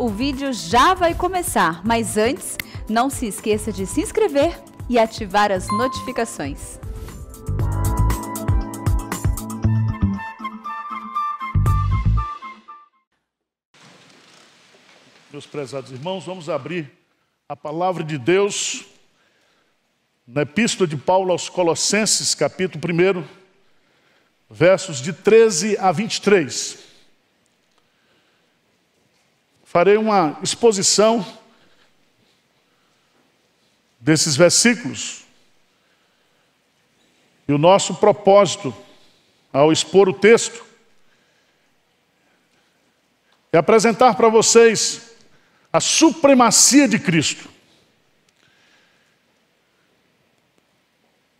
o vídeo já vai começar, mas antes, não se esqueça de se inscrever e ativar as notificações. Meus prezados irmãos, vamos abrir a palavra de Deus na Epístola de Paulo aos Colossenses, capítulo 1, versos de 13 a 23 farei uma exposição desses versículos. E o nosso propósito ao expor o texto é apresentar para vocês a supremacia de Cristo.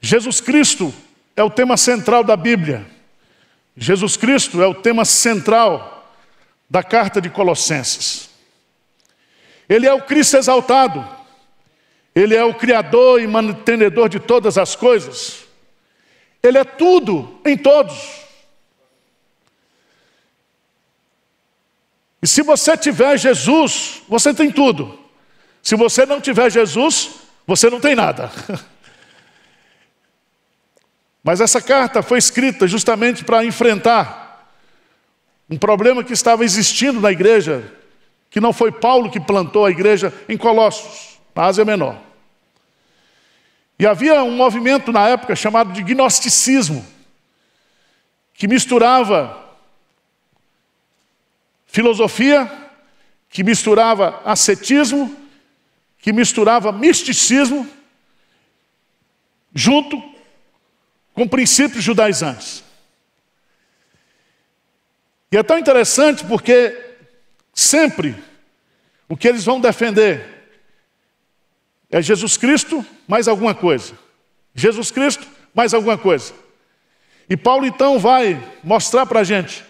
Jesus Cristo é o tema central da Bíblia. Jesus Cristo é o tema central da carta de Colossenses. Ele é o Cristo exaltado, ele é o Criador e mantenedor de todas as coisas, ele é tudo em todos. E se você tiver Jesus, você tem tudo. Se você não tiver Jesus, você não tem nada. Mas essa carta foi escrita justamente para enfrentar um problema que estava existindo na igreja, que não foi Paulo que plantou a igreja em Colossos, na Ásia Menor. E havia um movimento na época chamado de gnosticismo, que misturava filosofia, que misturava ascetismo, que misturava misticismo, junto com princípios judaizantes. E é tão interessante porque sempre o que eles vão defender é Jesus Cristo mais alguma coisa. Jesus Cristo mais alguma coisa. E Paulo então vai mostrar para a gente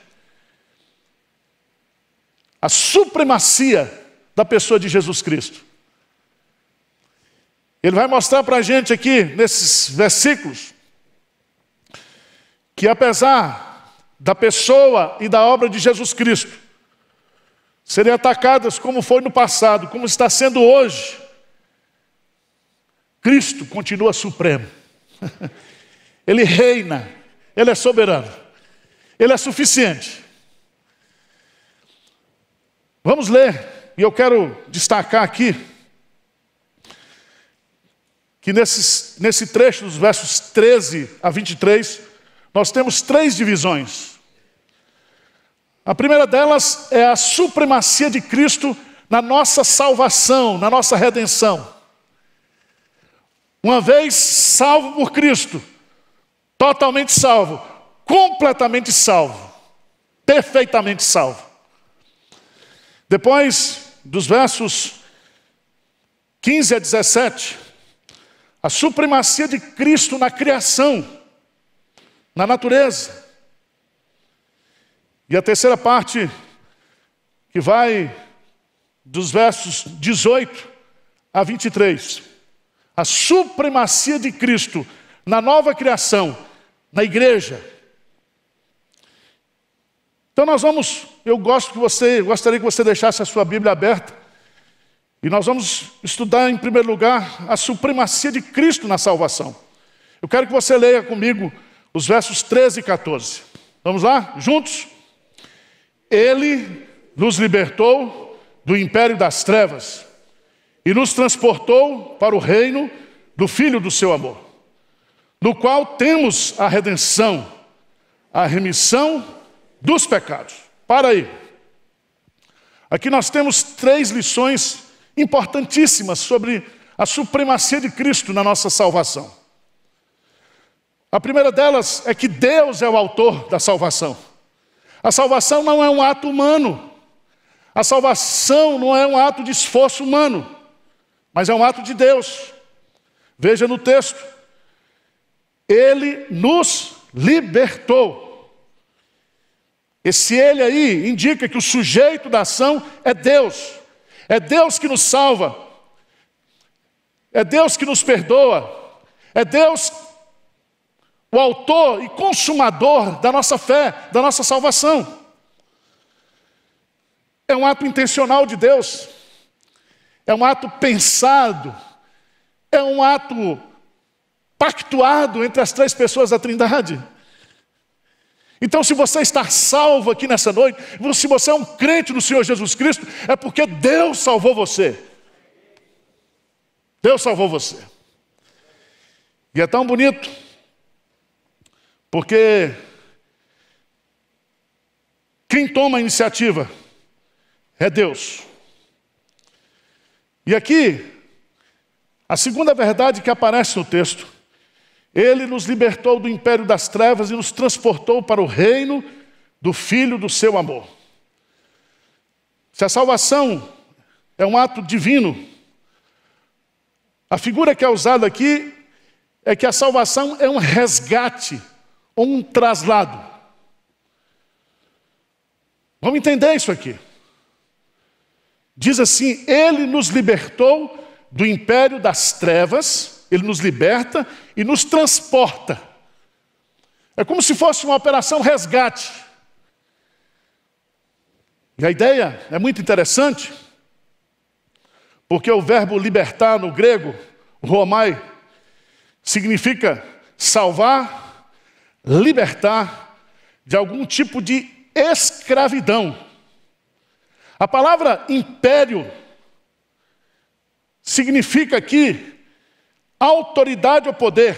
a supremacia da pessoa de Jesus Cristo. Ele vai mostrar para a gente aqui, nesses versículos, que apesar da pessoa e da obra de Jesus Cristo serem atacadas como foi no passado, como está sendo hoje. Cristo continua supremo. Ele reina, ele é soberano. Ele é suficiente. Vamos ler, e eu quero destacar aqui que nesses, nesse trecho dos versos 13 a 23, nós temos três divisões a primeira delas é a supremacia de Cristo na nossa salvação, na nossa redenção. Uma vez salvo por Cristo, totalmente salvo, completamente salvo, perfeitamente salvo. Depois dos versos 15 a 17, a supremacia de Cristo na criação, na natureza. E a terceira parte, que vai dos versos 18 a 23, a supremacia de Cristo na nova criação, na igreja. Então nós vamos, eu gosto que você, gostaria que você deixasse a sua Bíblia aberta. E nós vamos estudar em primeiro lugar a supremacia de Cristo na salvação. Eu quero que você leia comigo os versos 13 e 14. Vamos lá? Juntos? Ele nos libertou do império das trevas e nos transportou para o reino do Filho do seu amor, no qual temos a redenção, a remissão dos pecados. Para aí. Aqui nós temos três lições importantíssimas sobre a supremacia de Cristo na nossa salvação. A primeira delas é que Deus é o autor da salvação. A salvação não é um ato humano. A salvação não é um ato de esforço humano, mas é um ato de Deus. Veja no texto. Ele nos libertou. Esse ele aí indica que o sujeito da ação é Deus. É Deus que nos salva. É Deus que nos perdoa. É Deus o autor e consumador da nossa fé, da nossa salvação. É um ato intencional de Deus, é um ato pensado, é um ato pactuado entre as três pessoas da Trindade. Então, se você está salvo aqui nessa noite, se você é um crente no Senhor Jesus Cristo, é porque Deus salvou você. Deus salvou você. E é tão bonito porque quem toma a iniciativa é Deus. E aqui, a segunda verdade que aparece no texto: Ele nos libertou do império das trevas e nos transportou para o reino do Filho do seu amor. Se a salvação é um ato divino, a figura que é usada aqui é que a salvação é um resgate um traslado. Vamos entender isso aqui. Diz assim: Ele nos libertou do império das trevas, Ele nos liberta e nos transporta. É como se fosse uma operação resgate. E a ideia é muito interessante, porque o verbo libertar no grego, romai, significa salvar, libertar de algum tipo de escravidão. A palavra império significa aqui autoridade ou poder.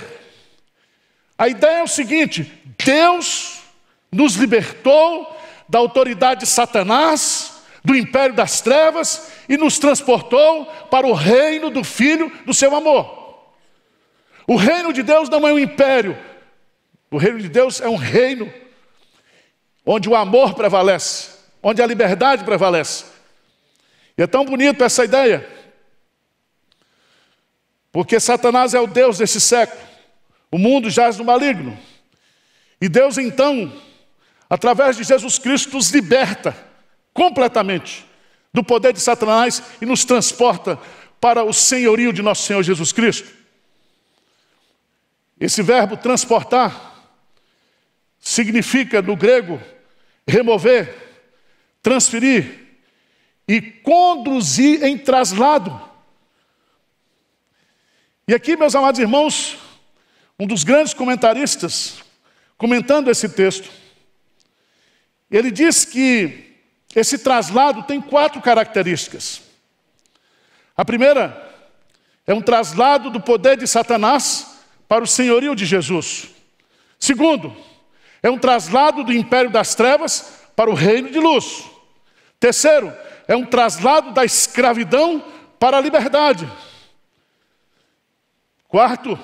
A ideia é o seguinte: Deus nos libertou da autoridade de Satanás, do império das trevas e nos transportou para o reino do Filho do seu amor. O reino de Deus não é um império, o reino de Deus é um reino onde o amor prevalece, onde a liberdade prevalece. E é tão bonito essa ideia, porque Satanás é o Deus desse século, o mundo jaz no maligno. E Deus então, através de Jesus Cristo, nos liberta completamente do poder de Satanás e nos transporta para o senhorio de nosso Senhor Jesus Cristo. Esse verbo transportar significa no grego remover, transferir e conduzir em traslado. E aqui, meus amados irmãos, um dos grandes comentaristas, comentando esse texto, ele diz que esse traslado tem quatro características. A primeira é um traslado do poder de Satanás para o senhorio de Jesus. Segundo, é um traslado do império das trevas para o reino de luz. Terceiro, é um traslado da escravidão para a liberdade. Quarto,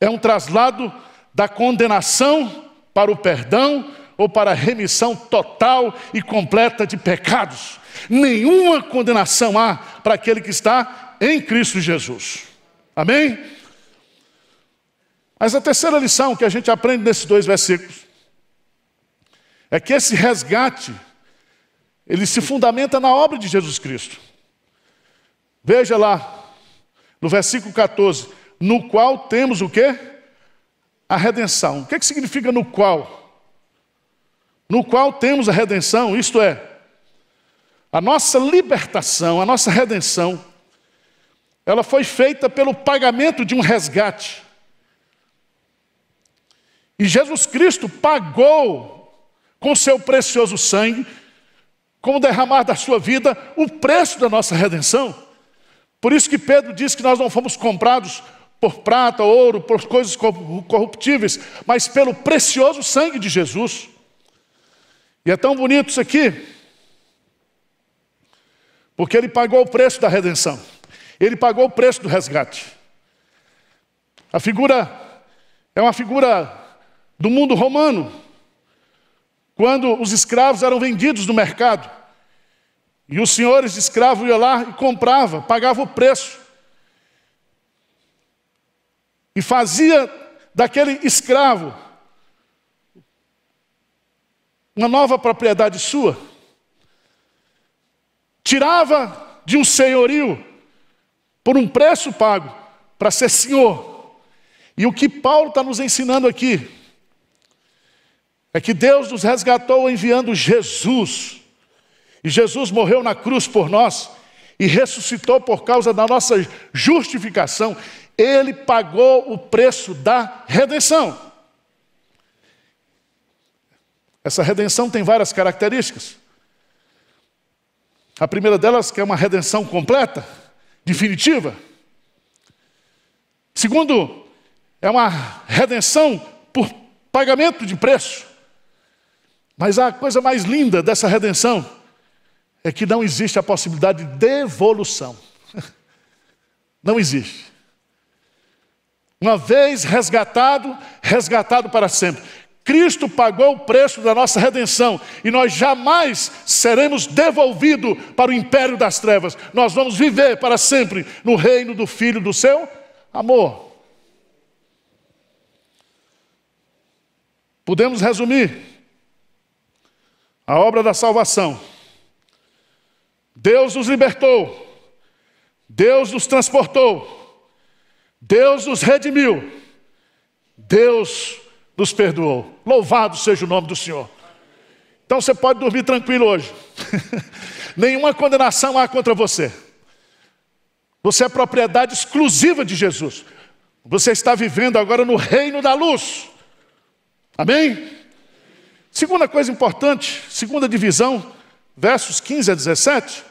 é um traslado da condenação para o perdão ou para a remissão total e completa de pecados. Nenhuma condenação há para aquele que está em Cristo Jesus. Amém? Mas a terceira lição que a gente aprende nesses dois versículos é que esse resgate ele se fundamenta na obra de Jesus Cristo. Veja lá, no versículo 14, no qual temos o quê? A redenção. O que, é que significa no qual? No qual temos a redenção, isto é, a nossa libertação, a nossa redenção, ela foi feita pelo pagamento de um resgate. E Jesus Cristo pagou com seu precioso sangue, com o derramar da sua vida, o preço da nossa redenção. Por isso que Pedro diz que nós não fomos comprados por prata, ouro, por coisas corruptíveis, mas pelo precioso sangue de Jesus. E é tão bonito isso aqui, porque ele pagou o preço da redenção, ele pagou o preço do resgate. A figura é uma figura do mundo romano, quando os escravos eram vendidos no mercado. E os senhores de escravo iam lá e comprava, pagava o preço. E fazia daquele escravo uma nova propriedade sua. Tirava de um senhorio por um preço pago para ser senhor. E o que Paulo está nos ensinando aqui é que Deus nos resgatou enviando Jesus. E Jesus morreu na cruz por nós e ressuscitou por causa da nossa justificação. Ele pagou o preço da redenção. Essa redenção tem várias características. A primeira delas que é uma redenção completa, definitiva. Segundo, é uma redenção por pagamento de preço. Mas a coisa mais linda dessa redenção é que não existe a possibilidade de devolução. Não existe. Uma vez resgatado, resgatado para sempre. Cristo pagou o preço da nossa redenção e nós jamais seremos devolvidos para o império das trevas. Nós vamos viver para sempre no reino do Filho do seu amor. Podemos resumir a obra da salvação. Deus nos libertou, Deus nos transportou, Deus nos redimiu, Deus nos perdoou. Louvado seja o nome do Senhor. Então você pode dormir tranquilo hoje. Nenhuma condenação há contra você. Você é propriedade exclusiva de Jesus. Você está vivendo agora no reino da luz. Amém? Segunda coisa importante, segunda divisão, versos 15 a 17,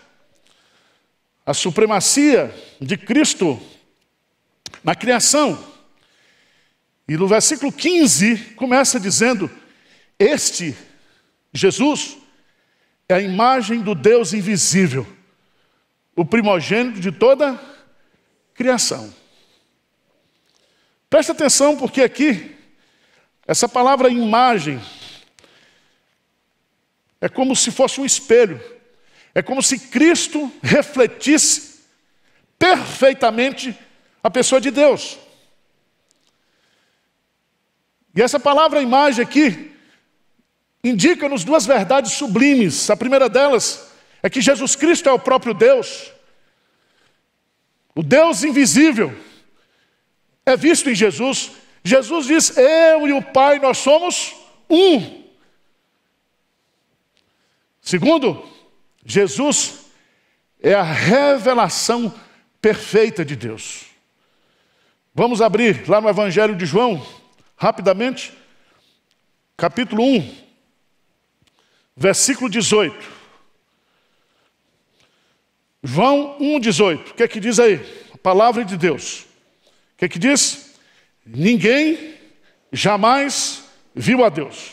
a supremacia de Cristo na criação. E no versículo 15 começa dizendo: Este Jesus é a imagem do Deus invisível, o primogênito de toda criação. Presta atenção, porque aqui, essa palavra imagem, é como se fosse um espelho. É como se Cristo refletisse perfeitamente a pessoa de Deus. E essa palavra imagem aqui indica-nos duas verdades sublimes. A primeira delas é que Jesus Cristo é o próprio Deus. O Deus invisível é visto em Jesus. Jesus diz: Eu e o Pai, nós somos um. Segundo, Jesus é a revelação perfeita de Deus. Vamos abrir lá no Evangelho de João, rapidamente, capítulo 1, versículo 18. João 18. O que é que diz aí? A palavra de Deus. O que é que diz? Ninguém jamais viu a Deus.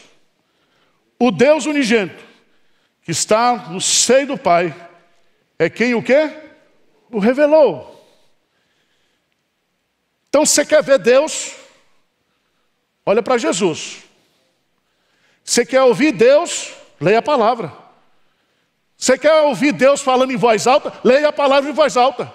O Deus unigênito que está no seio do Pai, é quem o quê? O revelou. Então, você quer ver Deus, olha para Jesus. Você quer ouvir Deus, leia a palavra. Você quer ouvir Deus falando em voz alta, leia a palavra em voz alta.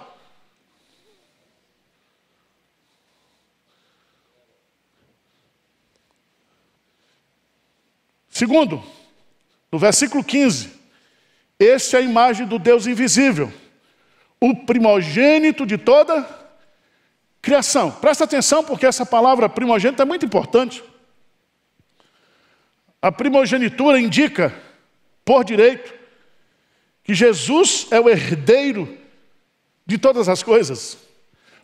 Segundo, no versículo 15, este é a imagem do Deus invisível, o primogênito de toda criação. Presta atenção, porque essa palavra primogênito é muito importante. A primogenitura indica, por direito, que Jesus é o herdeiro de todas as coisas.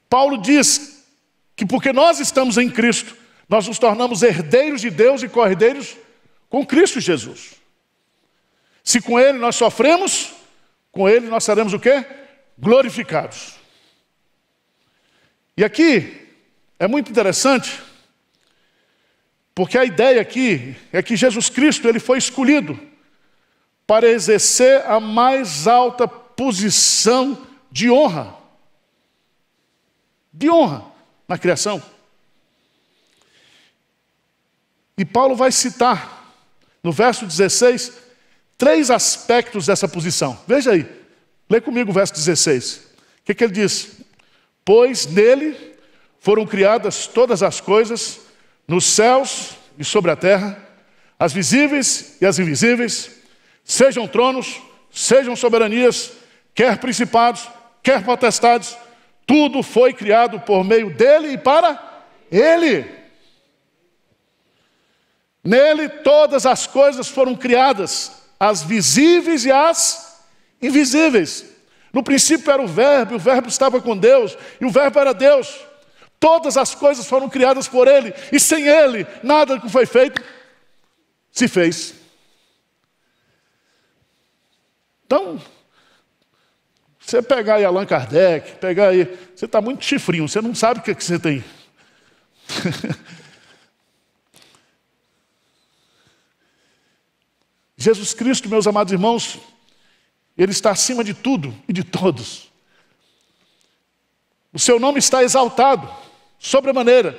Paulo diz que porque nós estamos em Cristo, nós nos tornamos herdeiros de Deus e cordeiros com Cristo Jesus. Se com ele nós sofremos, com ele nós seremos o quê? Glorificados. E aqui é muito interessante, porque a ideia aqui é que Jesus Cristo ele foi escolhido para exercer a mais alta posição de honra. De honra na criação. E Paulo vai citar no verso 16 três aspectos dessa posição. Veja aí, lê comigo o verso 16. O que, que ele diz? Pois nele foram criadas todas as coisas, nos céus e sobre a terra, as visíveis e as invisíveis, sejam tronos, sejam soberanias, quer principados, quer potestades, tudo foi criado por meio dele e para ele. Nele todas as coisas foram criadas, as visíveis e as invisíveis. No princípio era o Verbo, e o Verbo estava com Deus, e o Verbo era Deus. Todas as coisas foram criadas por Ele, e sem Ele, nada que foi feito se fez. Então, você pegar aí Allan Kardec, pegar aí. Você está muito chifrinho, você não sabe o que, é que você tem. Jesus Cristo, meus amados irmãos, ele está acima de tudo e de todos. O seu nome está exaltado, sobremaneira,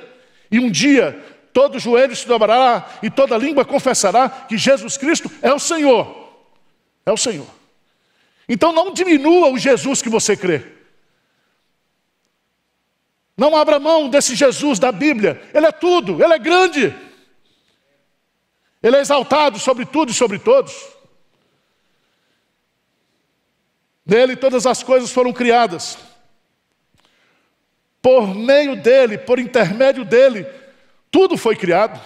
e um dia todo joelho se dobrará e toda língua confessará que Jesus Cristo é o Senhor. É o Senhor. Então não diminua o Jesus que você crê. Não abra mão desse Jesus da Bíblia. Ele é tudo, ele é grande. Ele é exaltado sobre tudo e sobre todos. Nele todas as coisas foram criadas. Por meio dele, por intermédio dele, tudo foi criado.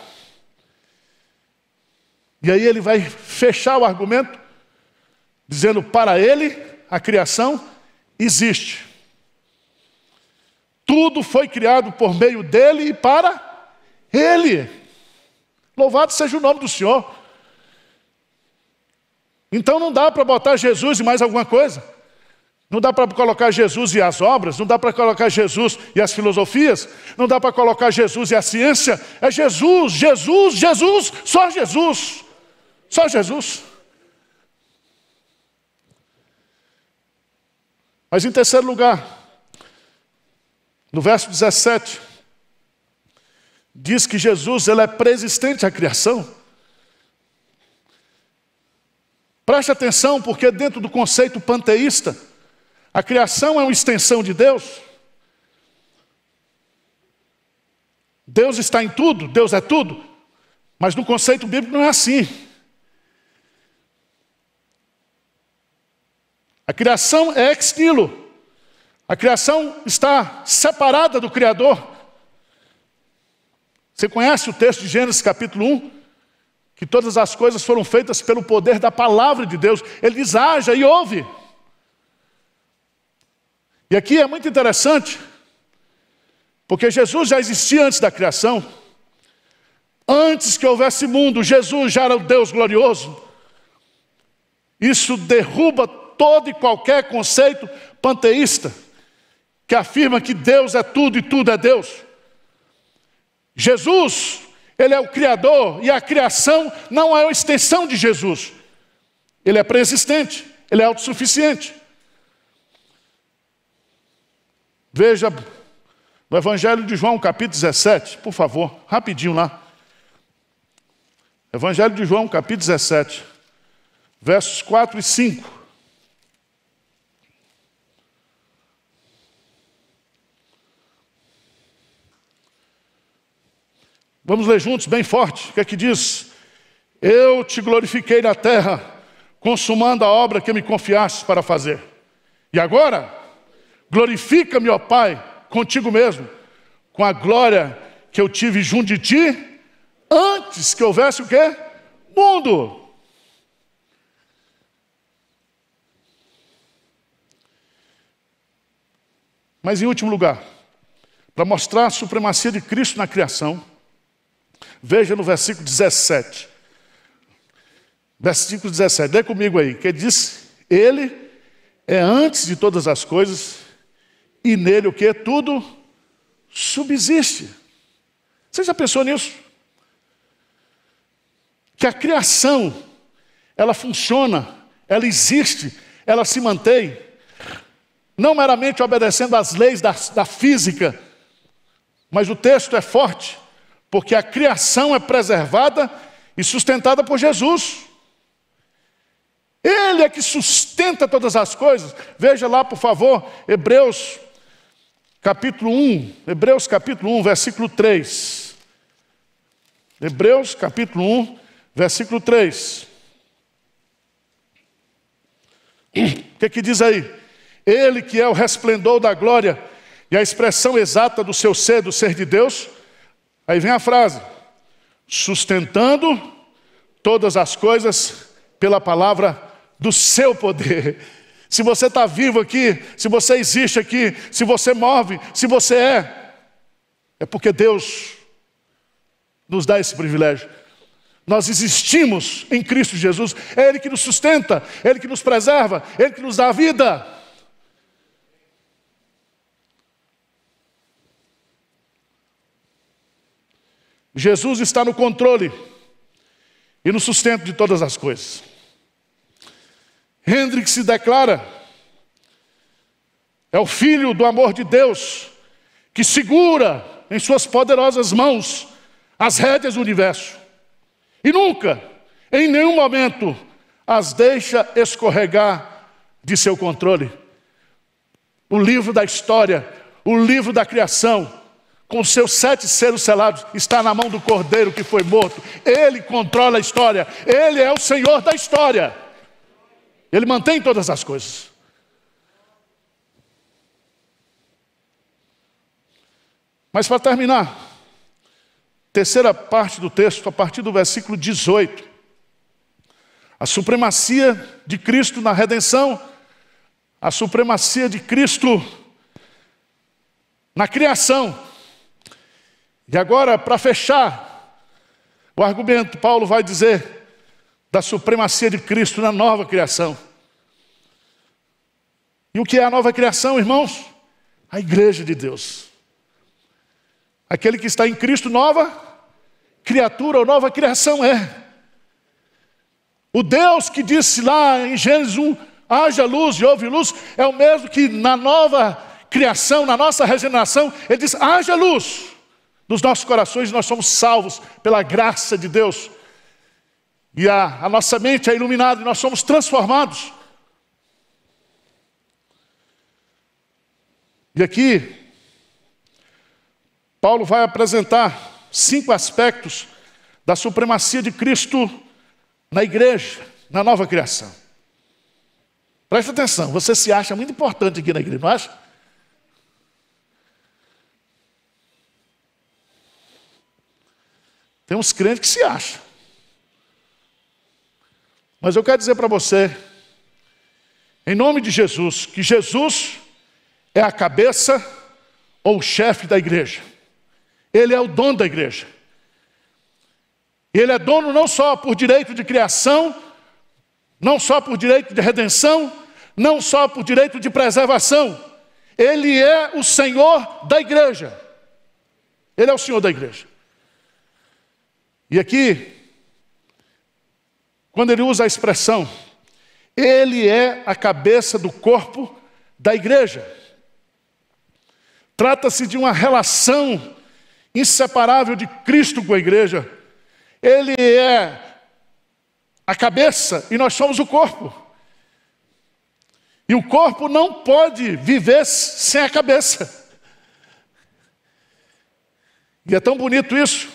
E aí ele vai fechar o argumento, dizendo: para ele a criação existe. Tudo foi criado por meio dele e para ele. Louvado seja o nome do Senhor. Então não dá para botar Jesus e mais alguma coisa. Não dá para colocar Jesus e as obras, não dá para colocar Jesus e as filosofias, não dá para colocar Jesus e a ciência. É Jesus, Jesus, Jesus, só Jesus. Só Jesus. Mas em terceiro lugar, no verso 17, diz que Jesus ele é preexistente à criação. Preste atenção, porque dentro do conceito panteísta, a criação é uma extensão de Deus. Deus está em tudo, Deus é tudo. Mas no conceito bíblico não é assim. A criação é ex nihilo. A criação está separada do Criador. Você conhece o texto de Gênesis capítulo 1? Que todas as coisas foram feitas pelo poder da palavra de Deus. Ele diz: haja e ouve. E aqui é muito interessante, porque Jesus já existia antes da criação, antes que houvesse mundo, Jesus já era o Deus glorioso. Isso derruba todo e qualquer conceito panteísta que afirma que Deus é tudo e tudo é Deus. Jesus, ele é o Criador e a criação não é a extensão de Jesus. Ele é preexistente, ele é autossuficiente. Veja no Evangelho de João, capítulo 17, por favor, rapidinho lá. Evangelho de João, capítulo 17, versos 4 e 5. Vamos ler juntos, bem forte. O que é que diz? Eu te glorifiquei na terra, consumando a obra que me confiaste para fazer. E agora, glorifica-me, ó Pai, contigo mesmo, com a glória que eu tive junto de ti, antes que houvesse o quê? Mundo. Mas em último lugar, para mostrar a supremacia de Cristo na criação, Veja no versículo 17. Versículo 17, lê comigo aí, que diz: Ele é antes de todas as coisas, e nele o que? Tudo subsiste. Você já pensou nisso? Que a criação, ela funciona, ela existe, ela se mantém, não meramente obedecendo às leis da, da física, mas o texto é forte porque a criação é preservada e sustentada por Jesus. Ele é que sustenta todas as coisas. Veja lá, por favor, Hebreus capítulo 1, Hebreus capítulo 1, versículo 3. Hebreus capítulo 1, versículo 3. O que, que diz aí? Ele que é o resplendor da glória e a expressão exata do seu ser, do ser de Deus, Aí vem a frase: sustentando todas as coisas pela palavra do seu poder. Se você está vivo aqui, se você existe aqui, se você move, se você é, é porque Deus nos dá esse privilégio. Nós existimos em Cristo Jesus, é Ele que nos sustenta, é Ele que nos preserva, é Ele que nos dá a vida. Jesus está no controle e no sustento de todas as coisas. Hendrik se declara é o filho do amor de Deus que segura em suas poderosas mãos as rédeas do universo e nunca, em nenhum momento, as deixa escorregar de seu controle. O livro da história, o livro da criação, com seus sete selos selados, está na mão do cordeiro que foi morto. Ele controla a história, ele é o Senhor da história. Ele mantém todas as coisas. Mas para terminar, terceira parte do texto, a partir do versículo 18. A supremacia de Cristo na redenção, a supremacia de Cristo na criação, e agora, para fechar, o argumento, Paulo vai dizer da supremacia de Cristo na nova criação. E o que é a nova criação, irmãos? A igreja de Deus. Aquele que está em Cristo, nova criatura ou nova criação é. O Deus que disse lá em Gênesis 1: haja luz e houve luz, é o mesmo que na nova criação, na nossa regeneração, ele diz: haja luz. Dos nossos corações nós somos salvos pela graça de Deus. E a, a nossa mente é iluminada e nós somos transformados. E aqui, Paulo vai apresentar cinco aspectos da supremacia de Cristo na igreja, na nova criação. Presta atenção, você se acha muito importante aqui na igreja, não acha? Tem uns crentes que se acham. Mas eu quero dizer para você, em nome de Jesus, que Jesus é a cabeça ou o chefe da igreja. Ele é o dono da igreja. Ele é dono não só por direito de criação, não só por direito de redenção, não só por direito de preservação. Ele é o Senhor da igreja. Ele é o Senhor da igreja. E aqui, quando ele usa a expressão, ele é a cabeça do corpo da igreja. Trata-se de uma relação inseparável de Cristo com a igreja. Ele é a cabeça e nós somos o corpo. E o corpo não pode viver sem a cabeça. E é tão bonito isso.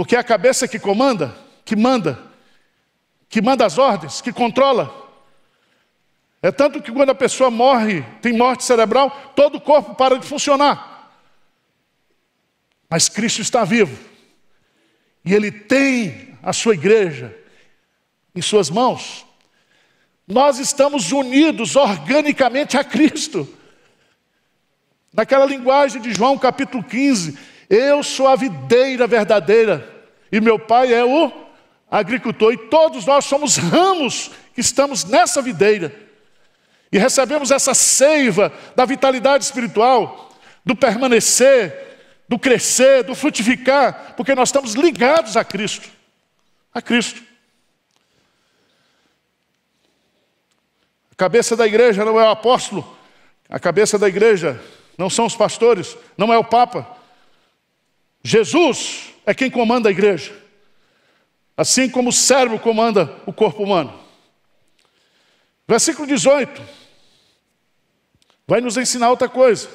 Porque é a cabeça que comanda, que manda, que manda as ordens, que controla. É tanto que quando a pessoa morre, tem morte cerebral, todo o corpo para de funcionar. Mas Cristo está vivo. E Ele tem a sua igreja em Suas mãos. Nós estamos unidos organicamente a Cristo. Naquela linguagem de João capítulo 15, eu sou a videira verdadeira e meu pai é o agricultor, e todos nós somos ramos que estamos nessa videira. E recebemos essa seiva da vitalidade espiritual, do permanecer, do crescer, do frutificar, porque nós estamos ligados a Cristo. A Cristo. A cabeça da igreja não é o apóstolo, a cabeça da igreja não são os pastores, não é o Papa, Jesus é quem comanda a igreja, assim como o cérebro comanda o corpo humano. Versículo 18 vai nos ensinar outra coisa.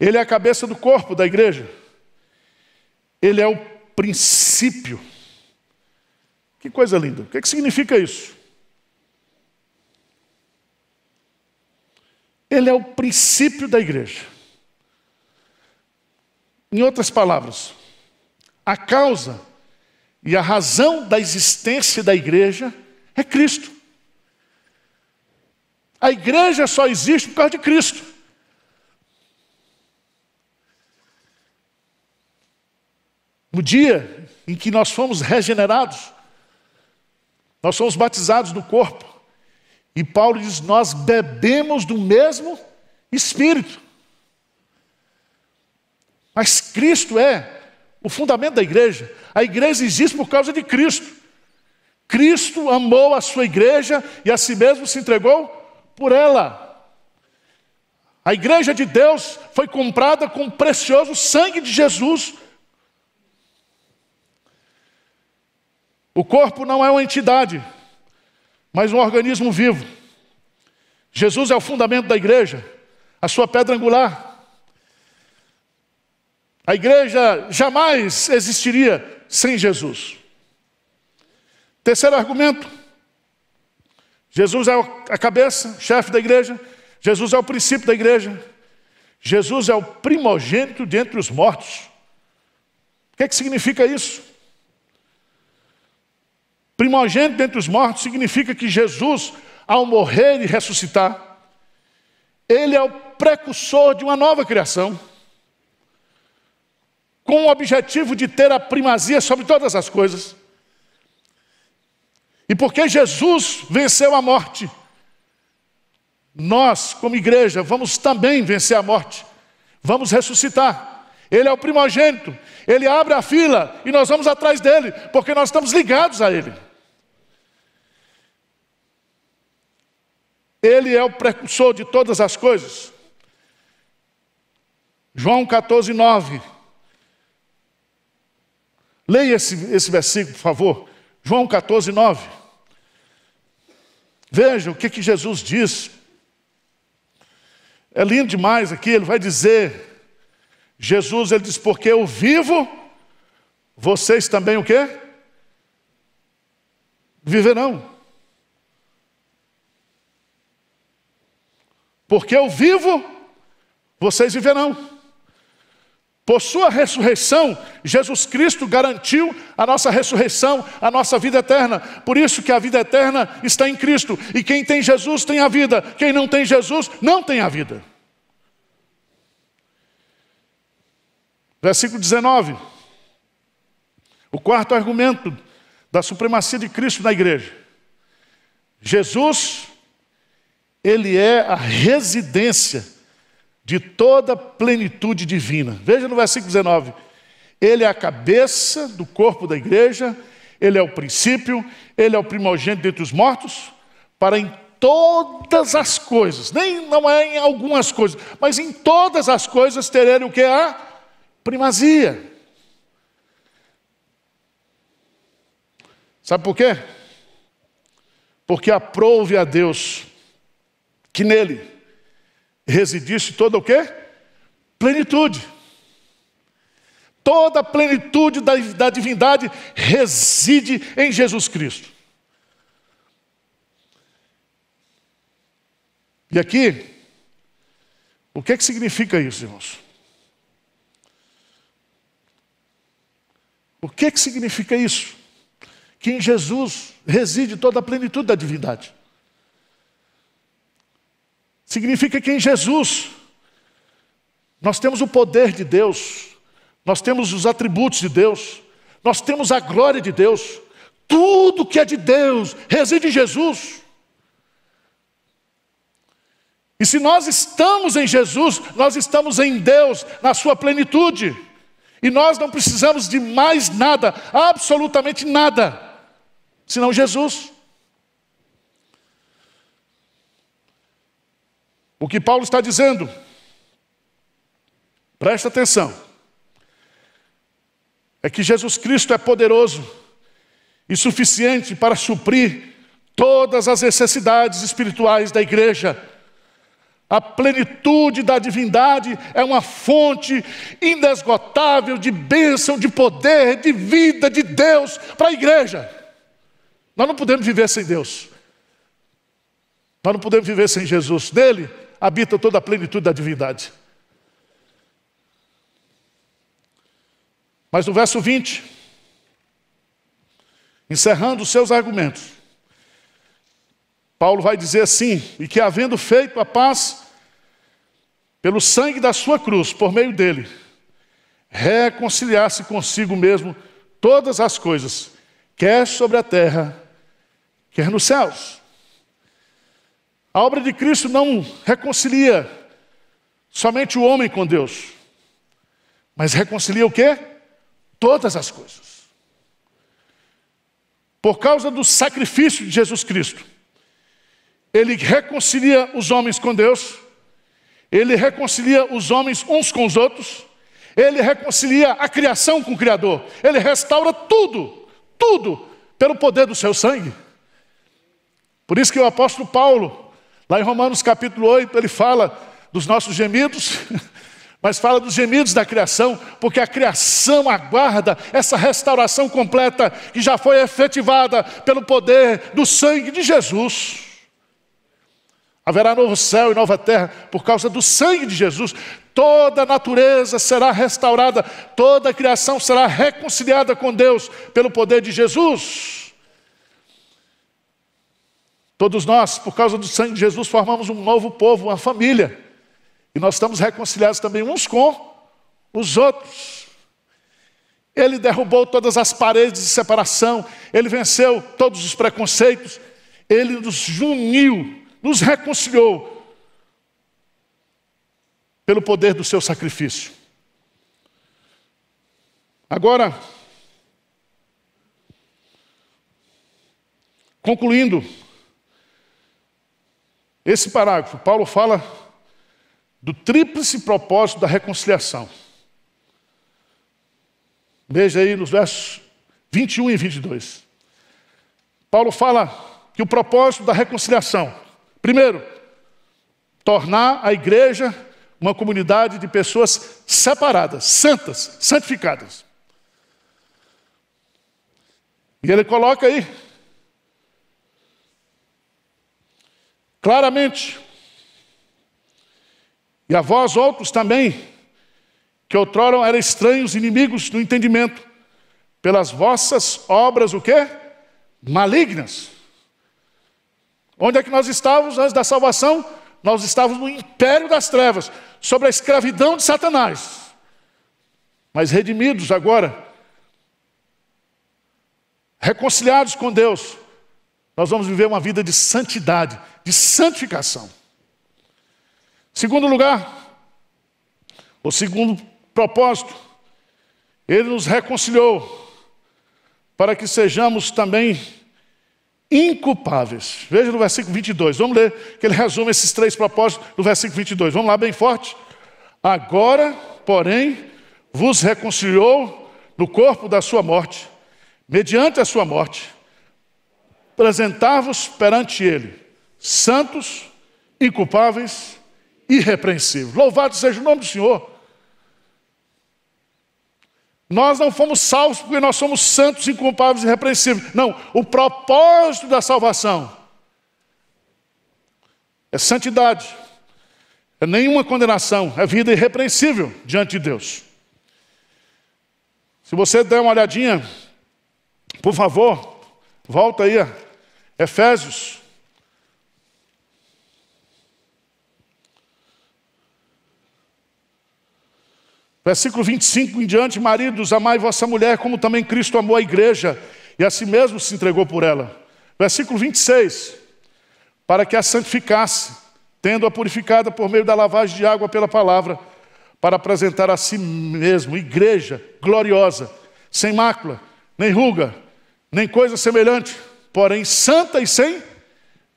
Ele é a cabeça do corpo da igreja, ele é o princípio. Que coisa linda! O que, é que significa isso? Ele é o princípio da igreja. Em outras palavras, a causa e a razão da existência da igreja é Cristo. A igreja só existe por causa de Cristo. No dia em que nós fomos regenerados, nós somos batizados no corpo. E Paulo diz: Nós bebemos do mesmo Espírito. Mas Cristo é o fundamento da igreja. A igreja existe por causa de Cristo. Cristo amou a sua igreja e a si mesmo se entregou por ela. A igreja de Deus foi comprada com o precioso sangue de Jesus. O corpo não é uma entidade, mas um organismo vivo. Jesus é o fundamento da igreja, a sua pedra angular. A igreja jamais existiria sem Jesus. Terceiro argumento: Jesus é a cabeça, chefe da igreja. Jesus é o princípio da igreja. Jesus é o primogênito dentre os mortos. O que, é que significa isso? Primogênito dentre os mortos significa que Jesus, ao morrer e ressuscitar, ele é o precursor de uma nova criação com o objetivo de ter a primazia sobre todas as coisas. E porque Jesus venceu a morte, nós, como igreja, vamos também vencer a morte, vamos ressuscitar. Ele é o primogênito, ele abre a fila e nós vamos atrás dele, porque nós estamos ligados a ele. Ele é o precursor de todas as coisas. João 14, 9 Leia esse, esse versículo, por favor. João 14, 9. Veja o que, que Jesus diz. É lindo demais aqui, ele vai dizer. Jesus, ele diz, porque eu vivo, vocês também o quê? Viverão. Porque eu vivo, vocês viverão. Por sua ressurreição, Jesus Cristo garantiu a nossa ressurreição, a nossa vida eterna. Por isso que a vida eterna está em Cristo. E quem tem Jesus tem a vida. Quem não tem Jesus não tem a vida. Versículo 19. O quarto argumento da supremacia de Cristo na igreja. Jesus, ele é a residência de toda plenitude divina. Veja no versículo 19. Ele é a cabeça do corpo da igreja, ele é o princípio, ele é o primogênito dentre os mortos, para em todas as coisas, nem não é em algumas coisas, mas em todas as coisas terem o que a primazia. Sabe por quê? Porque aprove a Deus que nele residisse toda o quê? Plenitude. Toda a plenitude da, da divindade reside em Jesus Cristo. E aqui, o que é que significa isso, irmãos? O que é que significa isso? Que em Jesus reside toda a plenitude da divindade. Significa que em Jesus nós temos o poder de Deus, nós temos os atributos de Deus, nós temos a glória de Deus. Tudo que é de Deus reside em Jesus. E se nós estamos em Jesus, nós estamos em Deus, na sua plenitude. E nós não precisamos de mais nada, absolutamente nada, senão Jesus. O que Paulo está dizendo, presta atenção, é que Jesus Cristo é poderoso e suficiente para suprir todas as necessidades espirituais da igreja. A plenitude da divindade é uma fonte inesgotável de bênção, de poder, de vida de Deus para a igreja. Nós não podemos viver sem Deus. Nós não podemos viver sem Jesus. Dele habita toda a plenitude da divindade. Mas no verso 20, encerrando os seus argumentos, Paulo vai dizer assim: e que havendo feito a paz pelo sangue da sua cruz, por meio dele, reconciliar-se consigo mesmo todas as coisas, quer sobre a terra, quer nos céus. A obra de Cristo não reconcilia somente o homem com Deus, mas reconcilia o quê? Todas as coisas. Por causa do sacrifício de Jesus Cristo, ele reconcilia os homens com Deus, ele reconcilia os homens uns com os outros, ele reconcilia a criação com o Criador, ele restaura tudo, tudo, pelo poder do seu sangue. Por isso que o apóstolo Paulo, Lá em Romanos capítulo 8, ele fala dos nossos gemidos, mas fala dos gemidos da criação, porque a criação aguarda essa restauração completa que já foi efetivada pelo poder do sangue de Jesus. Haverá novo céu e nova terra por causa do sangue de Jesus. Toda a natureza será restaurada, toda a criação será reconciliada com Deus pelo poder de Jesus. Todos nós, por causa do sangue de Jesus, formamos um novo povo, uma família. E nós estamos reconciliados também uns com os outros. Ele derrubou todas as paredes de separação, ele venceu todos os preconceitos, ele nos uniu, nos reconciliou pelo poder do seu sacrifício. Agora, concluindo, esse parágrafo, Paulo fala do tríplice propósito da reconciliação. Veja aí nos versos 21 e 22. Paulo fala que o propósito da reconciliação, primeiro, tornar a igreja uma comunidade de pessoas separadas, santas, santificadas. E ele coloca aí claramente. E a vós outros também, que outrora eram estranhos, inimigos do entendimento, pelas vossas obras o quê? Malignas. Onde é que nós estávamos antes da salvação? Nós estávamos no império das trevas, sobre a escravidão de Satanás. Mas redimidos agora, reconciliados com Deus, nós vamos viver uma vida de santidade, de santificação. Segundo lugar, o segundo propósito, ele nos reconciliou para que sejamos também inculpáveis. Veja no versículo 22, vamos ler que ele resume esses três propósitos no versículo 22. Vamos lá, bem forte. Agora, porém, vos reconciliou no corpo da sua morte, mediante a sua morte apresentar-vos perante Ele, santos, inculpáveis, irrepreensíveis. Louvado seja o nome do Senhor. Nós não fomos salvos porque nós somos santos, inculpáveis e irrepreensíveis. Não, o propósito da salvação é santidade, é nenhuma condenação, é vida irrepreensível diante de Deus. Se você der uma olhadinha, por favor, volta aí Efésios. Versículo 25 em diante, maridos, amai vossa mulher, como também Cristo amou a igreja e a si mesmo se entregou por ela. Versículo 26, para que a santificasse, tendo-a purificada por meio da lavagem de água pela palavra, para apresentar a si mesmo igreja gloriosa, sem mácula, nem ruga, nem coisa semelhante porém santa e sem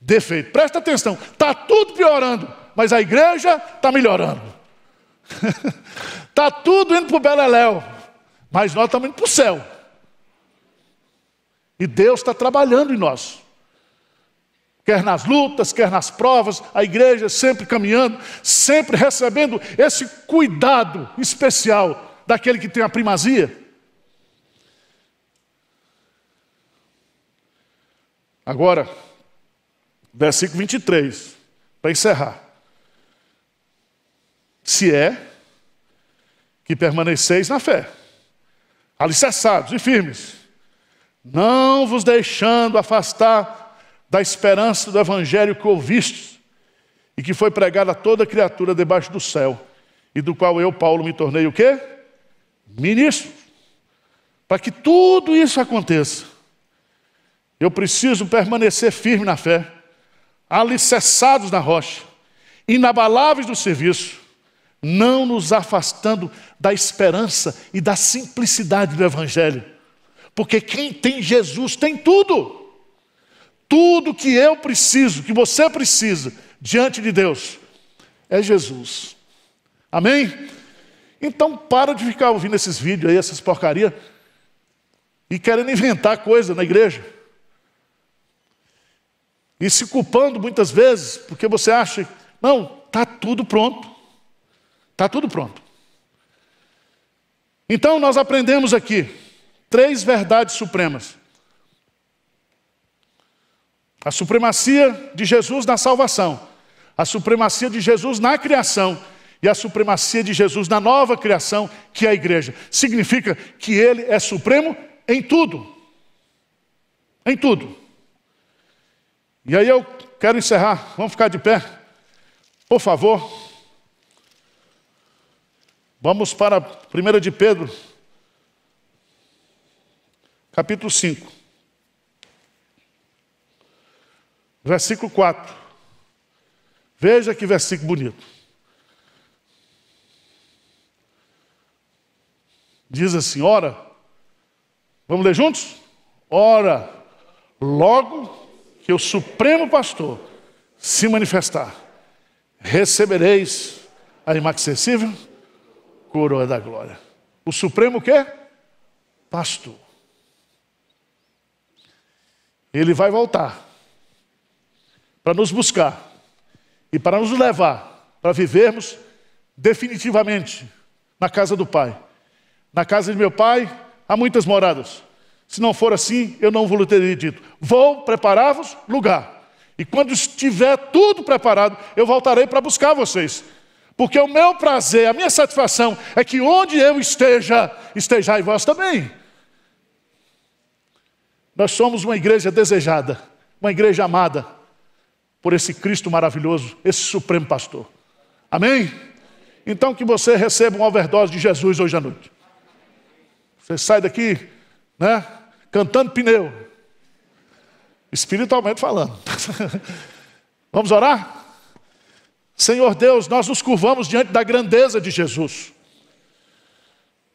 defeito. Presta atenção, está tudo piorando, mas a igreja está melhorando. Está tudo indo para o Beleléu, mas nós estamos indo para o céu. E Deus está trabalhando em nós. Quer nas lutas, quer nas provas, a igreja sempre caminhando, sempre recebendo esse cuidado especial daquele que tem a primazia. Agora, versículo 23, para encerrar. Se é que permaneceis na fé, alicerçados e firmes, não vos deixando afastar da esperança do evangelho que ouvistes e que foi pregado a toda criatura debaixo do céu, e do qual eu, Paulo, me tornei o quê? Ministro. Para que tudo isso aconteça, eu preciso permanecer firme na fé, alicerçados na rocha, inabaláveis no serviço, não nos afastando da esperança e da simplicidade do Evangelho. Porque quem tem Jesus tem tudo. Tudo que eu preciso, que você precisa diante de Deus, é Jesus. Amém? Então para de ficar ouvindo esses vídeos aí, essas porcarias, e querendo inventar coisa na igreja. E se culpando muitas vezes, porque você acha, não, está tudo pronto. Está tudo pronto. Então nós aprendemos aqui três verdades supremas. A supremacia de Jesus na salvação, a supremacia de Jesus na criação e a supremacia de Jesus na nova criação, que é a igreja. Significa que ele é supremo em tudo. Em tudo. E aí eu quero encerrar. Vamos ficar de pé? Por favor. Vamos para 1 de Pedro, capítulo 5, versículo 4. Veja que versículo bonito. Diz assim: ora, vamos ler juntos? Ora, logo que o Supremo Pastor se manifestar, recebereis a inacessível coroa da glória. O Supremo quê? Pastor. Ele vai voltar para nos buscar e para nos levar para vivermos definitivamente na casa do Pai. Na casa de meu Pai há muitas moradas. Se não for assim, eu não vou ter dito. Vou preparar-vos lugar. E quando estiver tudo preparado, eu voltarei para buscar vocês. Porque o meu prazer, a minha satisfação é que onde eu esteja, estejais vós também. Nós somos uma igreja desejada, uma igreja amada por esse Cristo maravilhoso, esse supremo pastor. Amém? Então que você receba uma overdose de Jesus hoje à noite. Você sai daqui, né? cantando pneu. Espiritualmente falando. Vamos orar? Senhor Deus, nós nos curvamos diante da grandeza de Jesus,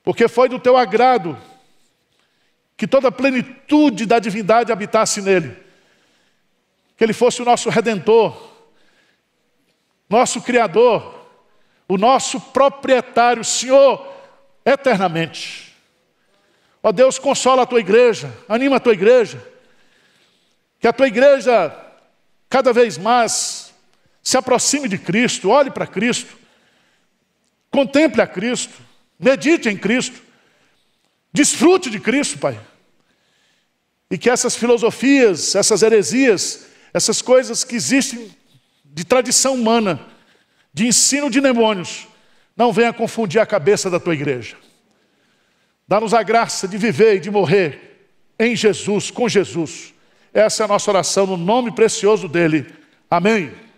porque foi do teu agrado que toda a plenitude da divindade habitasse nele, que ele fosse o nosso redentor, nosso criador, o nosso proprietário, Senhor, eternamente. Ó Deus, consola a tua igreja, anima a tua igreja. Que a tua igreja cada vez mais se aproxime de Cristo, olhe para Cristo, contemple a Cristo, medite em Cristo, desfrute de Cristo, Pai. E que essas filosofias, essas heresias, essas coisas que existem de tradição humana, de ensino de demônios, não venha confundir a cabeça da tua igreja. Dá-nos a graça de viver e de morrer em Jesus, com Jesus. Essa é a nossa oração, no nome precioso dele. Amém.